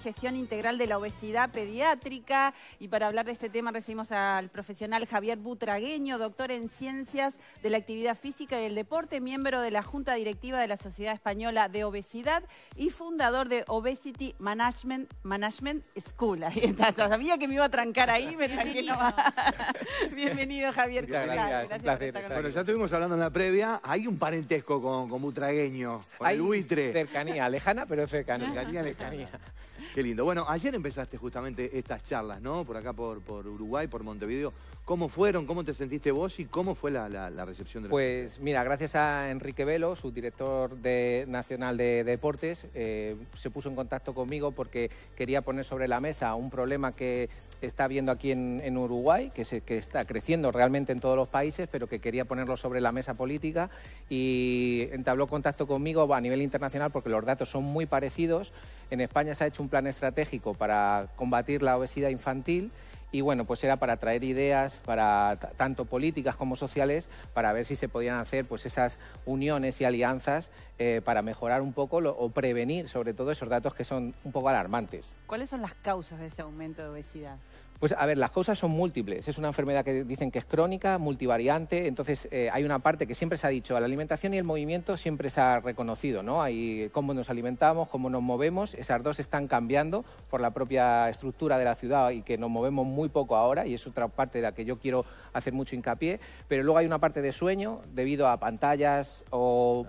gestión integral de la obesidad pediátrica. Y para hablar de este tema recibimos al profesional Javier Butragueño, doctor en ciencias de la actividad física y el deporte, miembro de la Junta Directiva de la Sociedad Española de Obesidad y fundador de Obesity Management, Management School. Sabía que me iba a trancar ahí, me tranqué Bienvenido, Javier. gracias, bueno, ya estuvimos hablando en la previa. Hay un parentesco con, Butragueño, con el buitre. cercanía, lejana, pero cercanía. Cercanía, Qué lindo. Bueno, ayer empezaste justamente estas charlas, ¿no? Por acá, por, por Uruguay, por Montevideo. ¿Cómo fueron? ¿Cómo te sentiste vos y cómo fue la, recepción de Pues mira, gracias a Enrique Velo, director de, nacional de, deportes, eh, se puso en contacto conmigo porque quería poner sobre la mesa un problema que está viendo aquí en, Uruguay, que, se, está creciendo realmente en todos los países, pero que quería ponerlo sobre la mesa política y entabló contacto conmigo a nivel internacional porque los datos son muy parecidos. En España se ha hecho un plan estratégico para combatir la obesidad infantil y bueno, pues era para traer ideas, para tanto políticas como sociales, para ver si se podían hacer pues esas uniones y alianzas eh, para mejorar un poco o prevenir sobre todo esos datos que son un poco alarmantes. ¿Cuáles son las causas de ese aumento de obesidad? Pues a ver, las cosas son múltiples. Es una enfermedad que dicen que es crónica, multivariante. Entonces eh, hay una parte que siempre se ha dicho, la alimentación y el movimiento siempre se ha reconocido, ¿no? Hay cómo nos alimentamos, cómo nos movemos. Esas dos están cambiando por la propia estructura de la ciudad y que nos movemos muy poco ahora. Y es otra parte de la que yo quiero hacer mucho hincapié. Pero luego hay una parte de sueño debido a pantallas o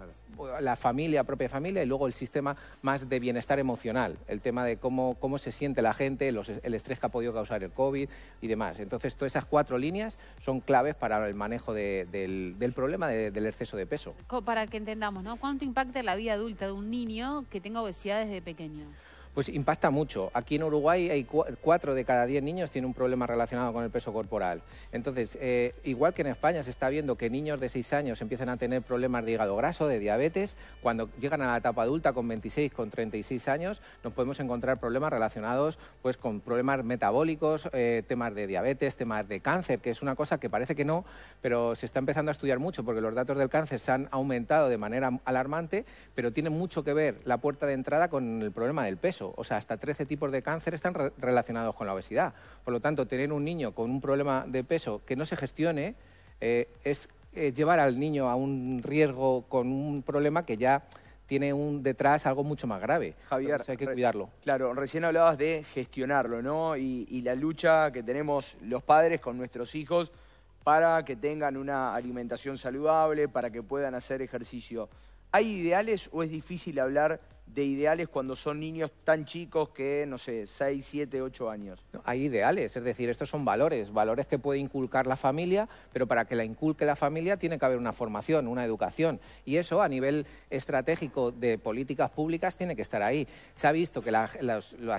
la familia, propia familia, y luego el sistema más de bienestar emocional, el tema de cómo, cómo se siente la gente, el estrés que ha podido causar el COVID y demás. Entonces, todas esas cuatro líneas son claves para el manejo del, problema del exceso de peso. Para que entendamos, ¿no? ¿Cuánto impacta la vida adulta de un niño que tenga obesidad desde pequeño? Pues impacta mucho. Aquí en Uruguay hay cuatro de cada diez niños tienen un problema relacionado con el peso corporal. Entonces, eh, igual que en España se está viendo que niños de seis años empiezan a tener problemas de hígado graso, de diabetes, cuando llegan a la etapa adulta con 26, con 36 años, nos podemos encontrar problemas relacionados pues, con problemas metabólicos, eh, temas de diabetes, temas de cáncer, que es una cosa que parece que no, pero se está empezando a estudiar mucho porque los datos del cáncer se han aumentado de manera alarmante, pero tiene mucho que ver la puerta de entrada con el problema del peso. O sea, hasta 13 tipos de cáncer están relacionados con la obesidad. Por lo tanto, tener un niño con un problema de peso que no se gestione eh, es eh, llevar al niño a un riesgo con un problema que ya tiene un detrás algo mucho más grave. Javier, hay que cuidarlo. Claro, recién hablabas de gestionarlo, ¿no? y la lucha que tenemos los padres con nuestros hijos para que tengan una alimentación saludable, para que puedan hacer ejercicio. ¿Hay ideales o es difícil hablar de ideales cuando son niños tan chicos que, no sé, 6, 7, 8 años? hay ideales, es decir, estos son valores, valores que puede inculcar la familia, pero para que la inculque la familia tiene que haber una formación, una educación. Y eso a nivel estratégico de políticas públicas tiene que estar ahí. Se ha visto que las,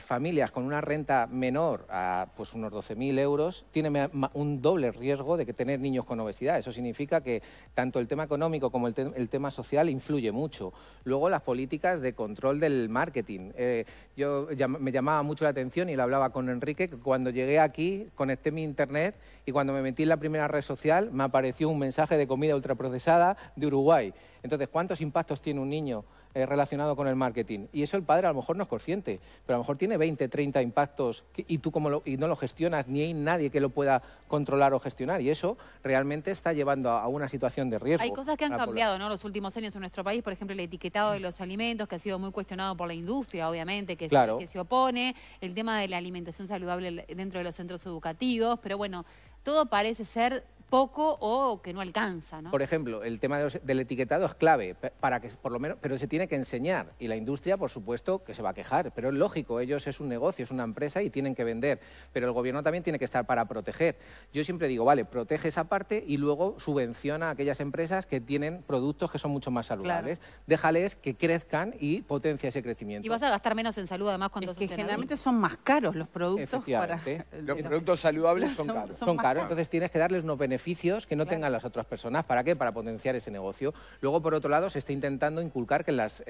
familias con una renta menor a pues, unos 12.000 euros tienen un doble riesgo de que tener niños con obesidad. Eso significa que tanto el tema económico como el, el tema social influye mucho. Luego las políticas de control del marketing. Eh, yo me llamaba mucho la atención y lo hablaba con Enrique, que cuando llegué aquí conecté mi internet y cuando me metí en la primera red social me apareció un mensaje de comida ultraprocesada de Uruguay. Entonces, ¿cuántos impactos tiene un niño? Eh, relacionado con el marketing. Y eso el padre a lo mejor no es consciente, pero a lo mejor tiene 20, 30 impactos y tú como y no lo gestionas, ni hay nadie que lo pueda controlar o gestionar. Y eso realmente está llevando a, una situación de riesgo. Hay cosas que han cambiado, ¿no? Los últimos años en nuestro país, por ejemplo, el etiquetado de los alimentos, que ha sido muy cuestionado por la industria, obviamente, que se opone, el tema de la alimentación saludable dentro de los centros educativos, pero bueno, todo parece ser poco o que no alcanza. ¿no? Por ejemplo, el tema del etiquetado es clave, para que, por lo menos, pero se tiene que enseñar y la industria, por supuesto, que se va a quejar, pero es lógico, ellos es un negocio, es una empresa y tienen que vender, pero el gobierno también tiene que estar para proteger. Yo siempre digo, vale, protege esa parte y luego subvenciona a aquellas empresas que tienen productos que son mucho más saludables. Déjales que crezcan y potencia ese crecimiento. Y vas a gastar menos en salud además cuando que generalmente son más caros los productos. Para... Los productos saludables son, caros. Son, entonces tienes que darles unos beneficios que no tengan las otras personas. ¿Para qué? Para potenciar ese negocio. Luego, por otro lado, se está intentando inculcar que en, las,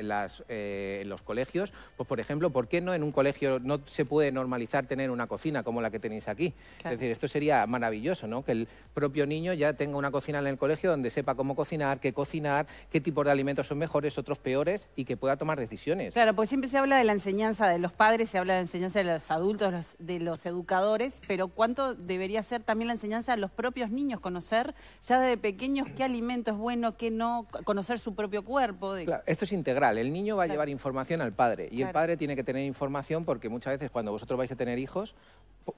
eh, los colegios, pues por ejemplo, ¿por qué no en un colegio no se puede normalizar tener una cocina como la que tenéis aquí? Es decir, esto sería maravilloso, ¿no? Que el propio niño ya tenga una cocina en el colegio donde sepa cómo cocinar, qué cocinar, qué tipo de alimentos son mejores, otros peores y que pueda tomar decisiones. Claro, pues siempre se habla de la enseñanza de los padres, se habla de la enseñanza de los adultos, de los educadores, pero ¿cuánto debería ser también la enseñanza de los propios niños? conocer ya desde pequeños qué alimento es bueno, qué no, conocer su propio cuerpo. esto es integral, el niño va a llevar información al padre y el padre tiene que tener información porque muchas veces cuando vosotros vais a tener hijos,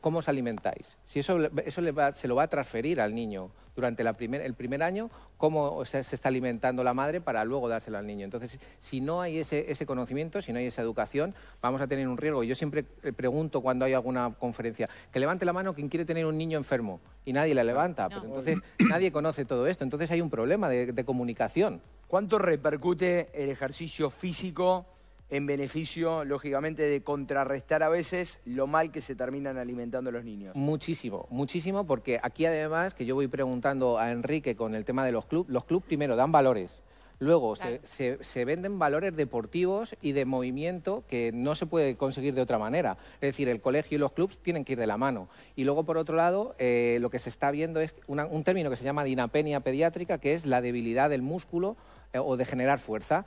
cómo os alimentáis. Si eso, eso se lo va a transferir al niño durante el primer año, cómo se, está alimentando la madre para luego dárselo al niño. Entonces, si no hay ese, ese, conocimiento, si no hay esa educación, vamos a tener un riesgo. Yo siempre eh, pregunto cuando hay alguna conferencia, que levante la mano quien quiere tener un niño enfermo y nadie la levanta. entonces nadie conoce todo esto. Entonces hay un problema de comunicación. ¿Cuánto repercute el ejercicio físico? en beneficio, lógicamente, de contrarrestar a veces lo mal que se terminan alimentando los niños. Muchísimo, muchísimo, porque aquí además, que yo voy preguntando a Enrique con el tema de los clubes, los clubes primero dan valores. Luego se, venden valores deportivos y de movimiento que no se puede conseguir de otra manera. Es decir, el colegio y los clubes tienen que ir de la mano. Y luego, por otro lado, eh, lo que se está viendo es un término que se llama dinapenia pediátrica, que es la debilidad del músculo eh, o de generar fuerza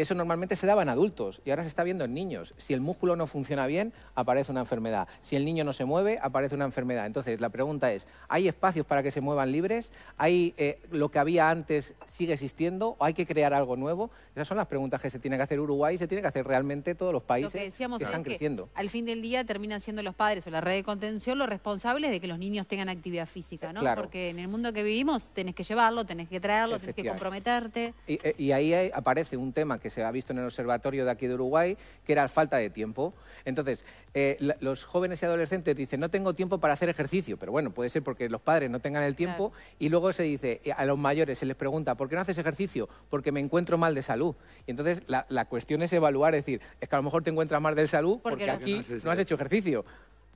eso normalmente se daba en adultos y ahora se está viendo en niños. Si el músculo no funciona bien, aparece una enfermedad. Si el niño no se mueve, aparece una enfermedad. Entonces, la pregunta es, ¿hay espacios para que se muevan libres? ¿Hay eh, lo que había antes sigue existiendo o hay que crear algo nuevo? Esas son las preguntas que se tiene que hacer Uruguay y se tiene que hacer realmente todos los países que, están creciendo. al fin del día terminan siendo los padres o la red de contención los responsables de que los niños tengan actividad física, ¿no? Porque en el mundo que vivimos tenés que llevarlo, tenés que traerlo, tenés que comprometerte. Y, eh, ahí aparece un tema que se ha visto en el observatorio de aquí de Uruguay, que era falta de tiempo. Entonces, eh, los jóvenes y adolescentes dicen, no tengo tiempo para hacer ejercicio, pero bueno, puede ser porque los padres no tengan el tiempo y luego se dice, eh, a los mayores se les pregunta, ¿por qué no haces ejercicio? Porque me encuentro mal de salud. Y entonces la, cuestión es evaluar, es decir, es que a lo mejor te encuentras mal de salud porque, aquí no has, hecho ejercicio.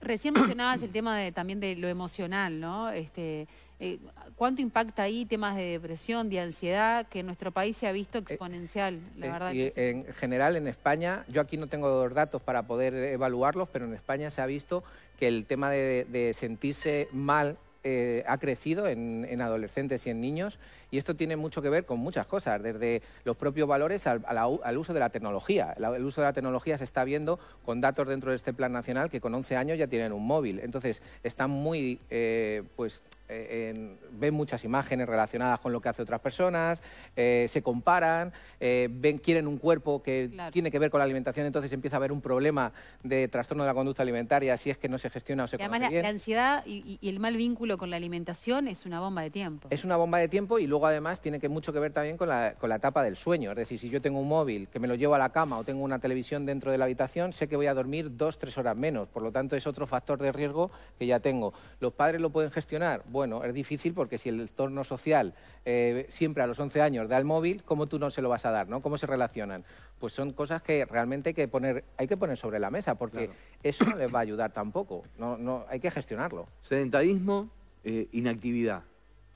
Recién mencionabas el tema también de lo emocional, ¿no? Este, eh, ¿Cuánto impacta ahí temas de depresión, de ansiedad, que en nuestro país se ha visto eh, exponencial, la eh, en general, en España, yo aquí no tengo datos para poder evaluarlos, pero en España se ha visto que el tema de sentirse mal eh, ha crecido en, adolescentes y en niños y esto tiene mucho que ver con muchas cosas, desde los propios valores al, uso de la tecnología. el uso de la tecnología se está viendo con datos dentro de este plan nacional que con 11 años ya tienen un móvil. Entonces están muy, eh, pues, eh, ven muchas imágenes relacionadas con lo que hace otras personas, se comparan, ven, quieren un cuerpo que tiene que ver con la alimentación, entonces empieza a haber un problema de trastorno de la conducta alimentaria si es que no se gestiona o se y Además, la, ansiedad y el mal vínculo con la alimentación es una bomba de tiempo. Es una bomba de tiempo y luego además tiene que mucho que ver también con la, con la etapa del sueño. Es decir, si yo tengo un móvil que me lo llevo a la cama o tengo una televisión dentro de la habitación, sé que voy a dormir dos, tres horas menos. Por lo tanto, es otro factor de riesgo que ya tengo. ¿Los padres lo pueden gestionar? Bueno, es difícil porque si el entorno social eh, siempre a los 11 años da el móvil, ¿cómo tú no se lo vas a dar? ¿no? ¿Cómo se relacionan? Pues son cosas que realmente hay que poner, hay que poner sobre la mesa porque eso no les va a ayudar tampoco. No, no, hay que gestionarlo. Sedentarismo, eh, inactividad.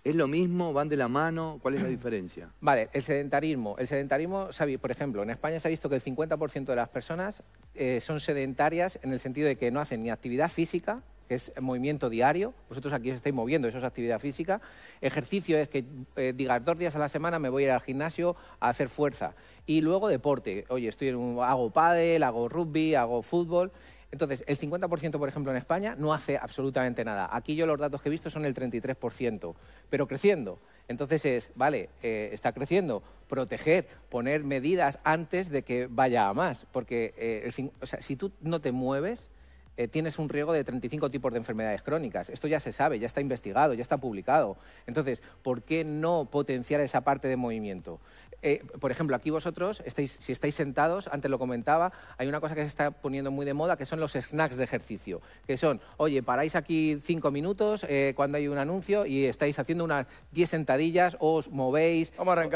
¿Es lo mismo? ¿Van de la mano? ¿Cuál es la diferencia? Vale, el sedentarismo. El sedentarismo, por ejemplo, en España se ha visto que el 50% de las personas eh, son sedentarias en el sentido de que no hacen ni actividad física, que es movimiento diario, vosotros aquí os estáis moviendo, eso es actividad física. Ejercicio es que eh, digas dos días a la semana me voy a ir al gimnasio a hacer fuerza. Y luego deporte, oye, estoy hago pádel, hago rugby, hago fútbol. Entonces, el 50%, por ejemplo, en España no hace absolutamente nada. Aquí yo los datos que he visto son el 33%, pero creciendo. Entonces es, vale, eh, está creciendo, proteger, poner medidas antes de que vaya a más, porque eh, o sea, si tú no te mueves, eh, tienes un riesgo de 35 tipos de enfermedades crónicas. Esto ya se sabe, ya está investigado, ya está publicado. Entonces, ¿por qué no potenciar esa parte de movimiento? Eh, por ejemplo, aquí vosotros, estáis, si estáis sentados, antes lo comentaba, hay una cosa que se está poniendo muy de moda, que son los snacks de ejercicio, que son, oye, paráis aquí cinco minutos eh, cuando hay un anuncio y estáis haciendo unas 10 sentadillas, os movéis,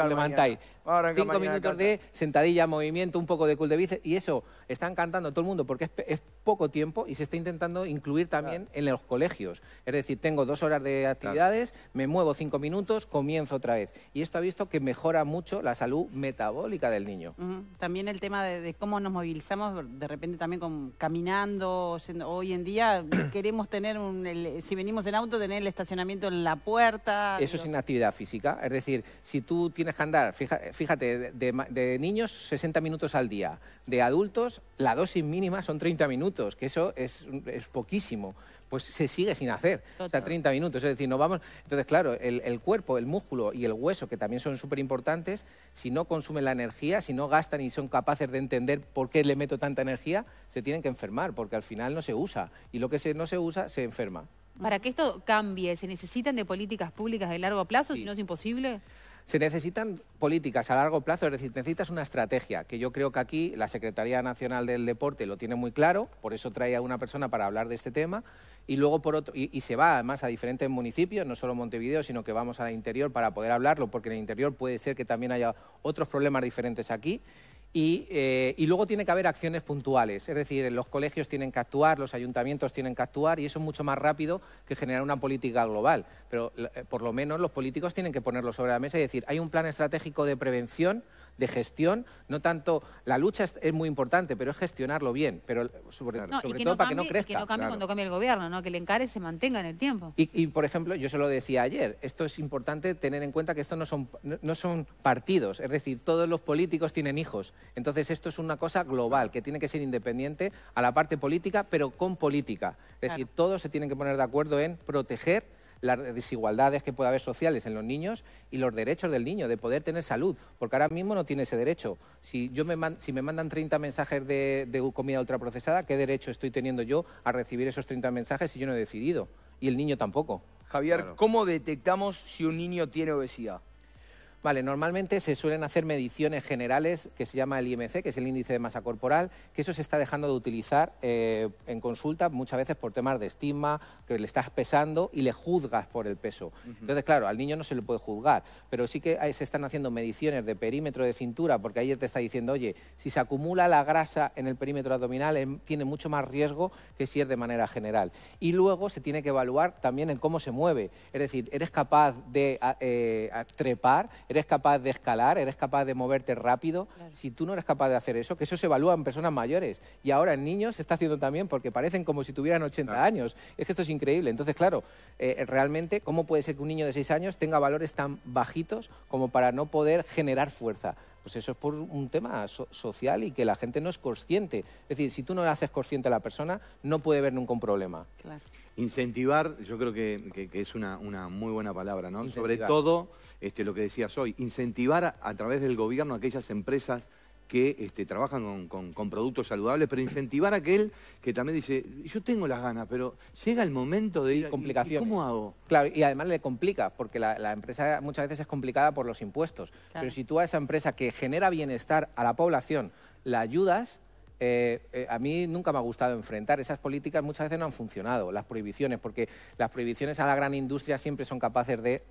levantáis. Vamos cinco minutos de sentadilla, movimiento, un poco de cool de bíceps, y eso está encantando a todo el mundo porque es, poco tiempo y se está intentando incluir también en los colegios. Es decir, tengo dos horas de actividades, me muevo cinco minutos, comienzo otra vez. Y esto ha visto que mejora mucho la salud metabólica del niño. También el tema de, cómo nos movilizamos, de repente también con, caminando. hoy en día queremos tener, un, si venimos en auto, tener el estacionamiento en la puerta. Eso es es inactividad física. Es decir, si tú tienes que andar, fíjate, de, de, niños 60 minutos al día, de adultos la dosis mínima son 30 minutos, que eso es, poquísimo, pues se sigue sin hacer. Hasta treinta 30 minutos. Es decir, no vamos. Entonces, claro, el, cuerpo, el músculo y el hueso, que también son súper importantes, si no consumen la energía, si no gastan y son capaces de entender por qué le meto tanta energía, se tienen que enfermar, porque al final no se usa. Y lo que se, no se usa, se enferma. Para que esto cambie, ¿se necesitan de políticas públicas de largo plazo, si no es imposible? Se necesitan políticas a largo plazo, es decir, necesitas una estrategia, que yo creo que aquí la Secretaría Nacional del Deporte lo tiene muy claro, por eso trae a una persona para hablar de este tema, y luego por otro, y, se va además a diferentes municipios, no solo Montevideo, sino que vamos al interior para poder hablarlo, porque en el interior puede ser que también haya otros problemas diferentes aquí. Eh, y, luego tiene que haber acciones puntuales, es decir, los colegios tienen que actuar, los ayuntamientos tienen que actuar y eso es mucho más rápido que generar una política global. Pero eh, por lo menos los políticos tienen que ponerlo sobre la mesa y decir, hay un plan estratégico de prevención de gestión, no tanto, la lucha es, muy importante, pero es gestionarlo bien, pero sobre, todo para que no crezca. que no cambie cuando cambie el gobierno, ¿no? que el encare se mantenga en el tiempo. Y, por ejemplo, yo se lo decía ayer, esto es importante tener en cuenta que esto no son, no son partidos, es decir, todos los políticos tienen hijos, entonces esto es una cosa global, que tiene que ser independiente a la parte política, pero con política. Es decir, todos se tienen que poner de acuerdo en proteger las desigualdades que puede haber sociales en los niños y los derechos del niño, de poder tener salud, porque ahora mismo no tiene ese derecho. Si, yo me, si me mandan 30 mensajes de, comida ultraprocesada, ¿qué derecho estoy teniendo yo a recibir esos 30 mensajes si yo no he decidido? Y el niño tampoco. Javier, ¿cómo detectamos si un niño tiene obesidad? Vale, normalmente se suelen hacer mediciones generales que se llama el IMC, que es el índice de masa corporal, que eso se está dejando de utilizar eh, en consulta muchas veces por temas de estigma, que le estás pesando y le juzgas por el peso. Entonces, claro, al niño no se le puede juzgar, pero sí que se están haciendo mediciones de perímetro de cintura, porque ahí te está diciendo, oye, si se acumula la grasa en el perímetro abdominal, em, tiene mucho más riesgo que si es de manera general. Y luego se tiene que evaluar también en cómo se mueve, es decir, eres capaz de eh, trepar, eres capaz de escalar, eres capaz de moverte rápido. Si tú no eres capaz de hacer eso, que eso se evalúa en personas mayores y ahora en niños se está haciendo también porque parecen como si tuvieran 80 años. Es que esto es increíble. Entonces, claro, eh, realmente, ¿cómo puede ser que un niño de 6 años tenga valores tan bajitos como para no poder generar fuerza? Pues eso es por un tema social y que la gente no es consciente. Es decir, si tú no le haces consciente a la persona, no puede ver nunca un problema. Incentivar, yo creo que, es una, muy buena palabra, ¿no? Sobre todo este, lo que decías hoy, incentivar a, través del gobierno a aquellas empresas que este, trabajan con, productos saludables, pero incentivar a aquel que también dice, yo tengo las ganas, pero llega el momento de ir... Complicaciones. ¿Cómo hago? Claro, y además le complica, porque la, empresa muchas veces es complicada por los impuestos. Pero si tú a esa empresa que genera bienestar a la población la ayudas, eh, eh, a mí nunca me ha gustado enfrentar. Esas políticas muchas veces no han funcionado, las prohibiciones, porque las prohibiciones a la gran industria siempre son capaces de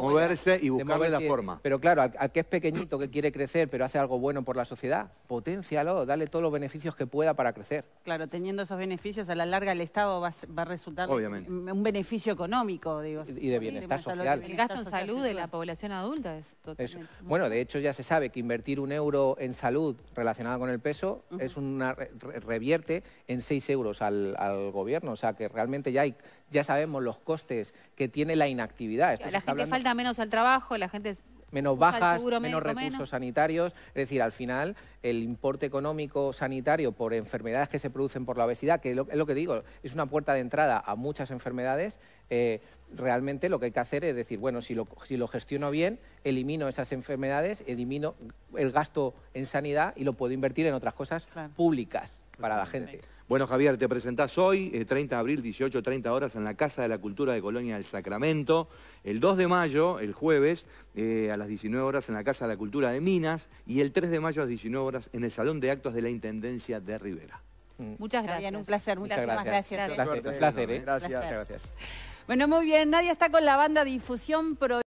Moverse y buscarle la forma. Pero claro, al, que es pequeñito, que quiere crecer, pero hace algo bueno por la sociedad, potencialo, dale todos los beneficios que pueda para crecer. Claro, teniendo esos beneficios, a la larga el Estado va, a resultar un beneficio económico, digo. Y, de bienestar social. el gasto en salud de la población adulta es Bueno, de hecho ya se sabe que invertir un euro en salud relacionada con el peso es una revierte en seis euros al, gobierno. O sea que realmente ya, hay, ya sabemos los costes que tiene la inactividad la gente falta menos al trabajo, la gente menos bajas, menos recursos sanitarios. Es decir, al final, el importe económico sanitario por enfermedades que se producen por la obesidad, que es lo, que digo, es una puerta de entrada a muchas enfermedades, eh, realmente lo que hay que hacer es decir, bueno, si lo, si lo gestiono bien, elimino esas enfermedades, elimino el gasto en sanidad y lo puedo invertir en otras cosas públicas para la gente. Bueno, Javier, te presentás hoy, 30 eh, de abril, 18.30 horas, en la Casa de la Cultura de Colonia del Sacramento. El 2 de mayo, el jueves, eh, a las 19 horas en la Casa de la Cultura de Minas. Y el 3 de mayo a las 19 horas en el Salón de Actos de la Intendencia de Rivera. Mm. Muchas gracias. un placer. Muchas gracias. gracias. gracias. ¿eh? gracias. Bueno, muy bien. nadie está con la banda Difusión Pro.